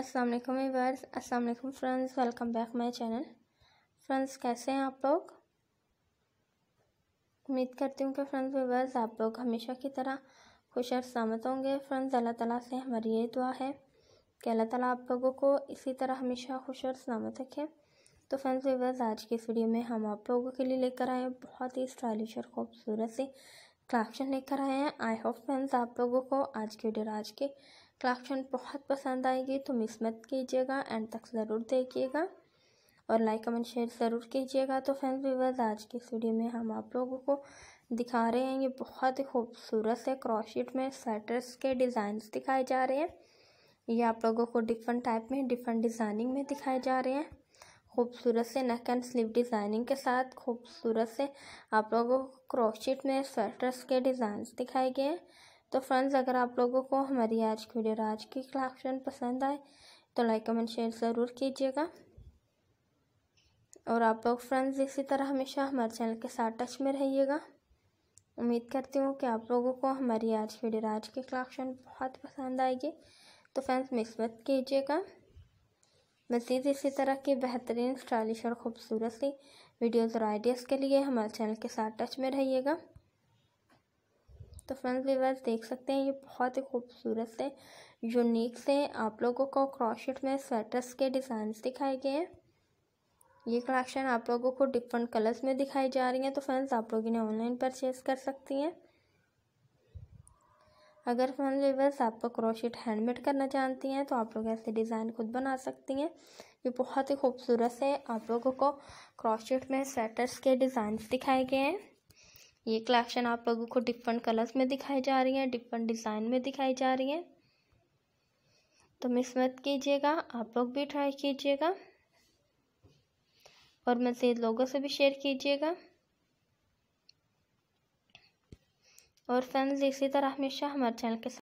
अस्सलाम वालेकुम वीवर्स अस्सलाम वालेकुम friends welcome back my channel friends कैसे हैं आप लोग उम्मीद करती हूँ कि फ्रेंड्स वीवर्स आप लोग हमेशा की तरह खुश और सलामत होंगे फ्रेंड्स अल्लाह ताला से हमारी ये दुआ है कि अल्लाह ताला आप लोगों को इसी तरह हमेशा खुश और सलामत रखें तो फ्रेंड्स वीवर्स आज की इस वीडियो में हम आप लोगों के लिए लेकर आए बहुत ही स्टाइलिश और खूबसूरत सी कलेक्शन लेकर आए हैं आई होप फ्रेंड्स आप लोगों को आज की वीडियो आज के क्राफ्टन बहुत पसंद आएगी तो मिस मत कीजिएगा एंड तक ज़रूर देखिएगा और लाइक कमेंट शेयर ज़रूर कीजिएगा तो फ्रेंड्स व्यूवर्स आज की इस वीडियो में हम आप लोगों को दिखा रहे हैं ये बहुत ही खूबसूरत से क्रॉशेट में स्वेटर्स के डिज़ाइंस दिखाए जा रहे हैं ये आप लोगों को डिफरेंट टाइप में डिफरेंट डिज़ाइनिंग में दिखाए जा रहे हैं खूबसूरत से नेक एंड स्लीव डिज़ाइनिंग के साथ खूबसूरत से आप लोगों को क्रोशेट में स्वेटर्स के डिज़ाइंस दिखाए गए हैं तो फ्रेंड्स अगर आप लोगों को हमारी आज की वीडियो आज की कलेक्शन पसंद आए तो लाइक कमेंट शेयर ज़रूर कीजिएगा और आप लोग फ्रेंड्स इसी तरह हमेशा हमारे चैनल के साथ टच में रहिएगा उम्मीद करती हूँ कि आप लोगों को हमारी आज की वीडियो आज की कलेक्शन बहुत पसंद आएगी तो फ्रेंड्स मिस कीजिएगा मज़ीद इसी तरह की बेहतरीन स्टाइलिश और ख़ूबसूरत सी वीडियोज़ और आइडियाज़ के लिए हमारे चैनल के साथ टच में रहिएगा तो फ्रेंड्स वीवर्स देख सकते हैं ये बहुत ही खूबसूरत से यूनिक से आप लोगों को क्रॉशिट में स्वेटर्स के डिज़ाइंस दिखाए गए हैं ये कलेक्शन आप लोगों को डिफरेंट कलर्स में दिखाई जा रही हैं तो फ्रेंड्स आप लोग इन्हें ऑनलाइन परचेज कर सकती हैं अगर फ्रेंड्स वीवर्स आपको क्रोशिट हैंडमेड करना जानती हैं तो आप लोग ऐसे डिज़ाइन खुद बना सकती हैं ये बहुत ही खूबसूरत से आप लोगों को क्रोशिट में स्वेटर्स के डिज़ाइंस दिखाए गए हैं ये कलेक्शन आप लोगों को डिफरेंट कलर्स में दिखाई जा रही है डिफरेंट डिज़ाइन में दिखाई जा रही है तो मिस मत कीजिएगा आप लोग भी ट्राई कीजिएगा और मज़ीद लोगों से भी शेयर कीजिएगा और फ्रेंड्स इसी तरह हमेशा हमारे चैनल के साथ